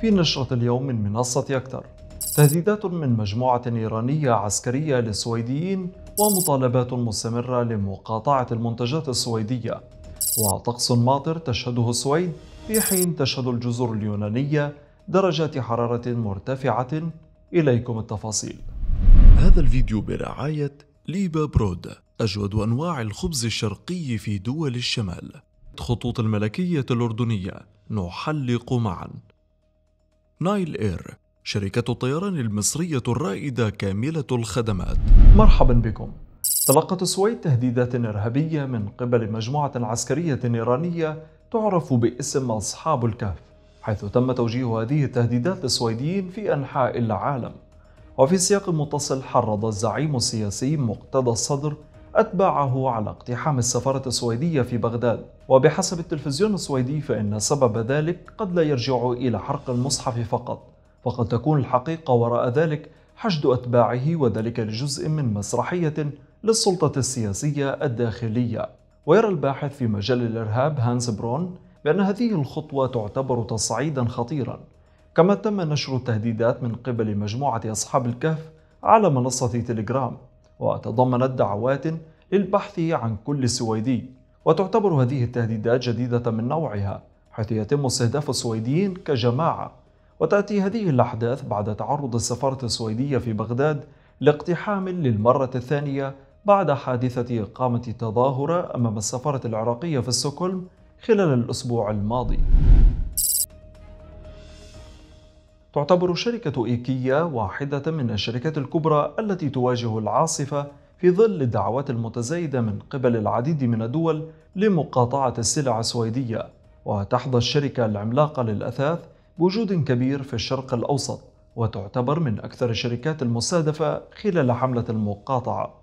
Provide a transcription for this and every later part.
في نشرة اليوم من منصة أكثر تهديدات من مجموعة إيرانية عسكرية للسويديين ومطالبات مستمرة لمقاطعة المنتجات السويدية وطقس ماطر تشهده السويد في حين تشهد الجزر اليونانية درجات حرارة مرتفعة إليكم التفاصيل هذا الفيديو برعاية ليبا برود أجود أنواع الخبز الشرقي في دول الشمال خطوط الملكية الأردنية نحلق معاً نايل إير شركة الطيران المصرية الرائدة كاملة الخدمات مرحبا بكم تلقت السويد تهديدات إرهابية من قبل مجموعة عسكرية إيرانية تعرف باسم أصحاب الكهف حيث تم توجيه هذه التهديدات للسويديين في أنحاء العالم وفي سياق متصل حرض الزعيم السياسي مقتدى الصدر أتبعه على اقتحام السفارة السويدية في بغداد وبحسب التلفزيون السويدي فإن سبب ذلك قد لا يرجع إلى حرق المصحف فقط فقد تكون الحقيقة وراء ذلك حشد أتباعه وذلك لجزء من مسرحية للسلطة السياسية الداخلية ويرى الباحث في مجال الإرهاب هانس برون بأن هذه الخطوة تعتبر تصعيدا خطيرا كما تم نشر التهديدات من قبل مجموعة أصحاب الكهف على منصة تليجرام وتضمنت دعوات للبحث عن كل سويدي وتعتبر هذه التهديدات جديدة من نوعها حيث يتم استهداف السويديين كجماعة وتأتي هذه الأحداث بعد تعرض السفارة السويدية في بغداد لاقتحام للمرة الثانية بعد حادثة إقامة تظاهرة أمام السفارة العراقية في ستوكهولم خلال الأسبوع الماضي تعتبر شركة إيكيا واحدة من الشركات الكبرى التي تواجه العاصفة في ظل الدعوات المتزايدة من قبل العديد من الدول لمقاطعة السلع السويدية، وتحظى الشركة العملاقة للأثاث بوجود كبير في الشرق الأوسط، وتعتبر من أكثر الشركات المستهدفة خلال حملة المقاطعة.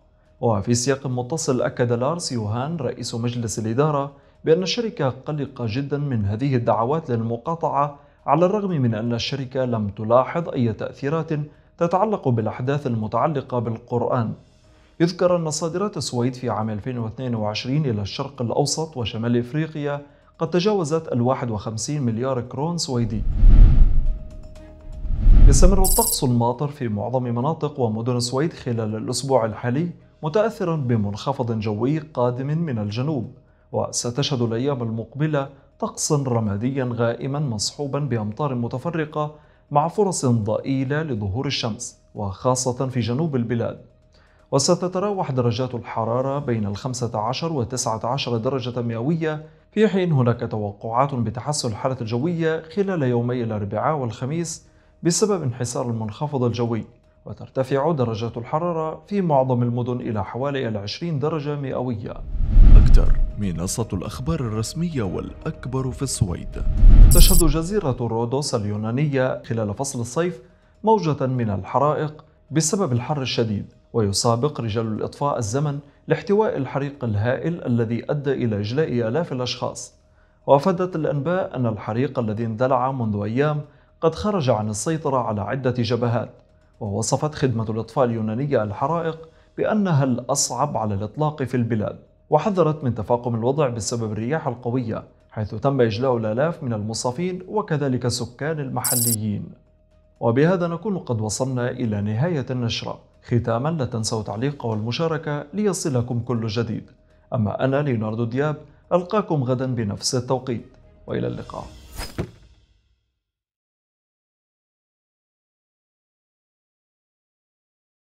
وفي سياق متصل أكد لارس يوهان رئيس مجلس الإدارة بأن الشركة قلقة جدا من هذه الدعوات للمقاطعة على الرغم من أن الشركة لم تلاحظ أي تأثيرات تتعلق بالأحداث المتعلقة بالقرآن يذكر أن صادرات السويد في عام 2022 إلى الشرق الأوسط وشمال إفريقيا قد تجاوزت ال 51 مليار كرون سويدي يستمر الطقس الماطر في معظم مناطق ومدن السويد خلال الأسبوع الحالي متأثرا بمنخفض جوي قادم من الجنوب وستشهد الأيام المقبلة طقس رمادي غائما مصحوبا بأمطار متفرقة مع فرص ضئيلة لظهور الشمس وخاصة في جنوب البلاد وستتراوح درجات الحرارة بين الخمسة عشر وتسعة عشر درجة مئوية في حين هناك توقعات بتحسن الحالة الجوية خلال يومي الأربعاء والخميس بسبب انحسار المنخفض الجوي وترتفع درجات الحرارة في معظم المدن إلى حوالي العشرين درجة مئوية أكثر منصة الأخبار الرسمية والأكبر في السويد تشهد جزيرة رودوس اليونانية خلال فصل الصيف موجة من الحرائق بسبب الحر الشديد ويسابق رجال الإطفاء الزمن لاحتواء الحريق الهائل الذي أدى إلى إجلاء آلاف الأشخاص وأفادت الأنباء أن الحريق الذي اندلع منذ أيام قد خرج عن السيطرة على عدة جبهات ووصفت خدمة الإطفاء اليونانية الحرائق بأنها الأصعب على الإطلاق في البلاد وحذرت من تفاقم الوضع بسبب الرياح القوية حيث تم إجلاء الآلاف من المصافين وكذلك السكان المحليين وبهذا نكون قد وصلنا إلى نهاية النشرة ختاما لا تنسوا تعليق والمشاركة ليصلكم كل جديد أما أنا ليوناردو دياب ألقاكم غدا بنفس التوقيت وإلى اللقاء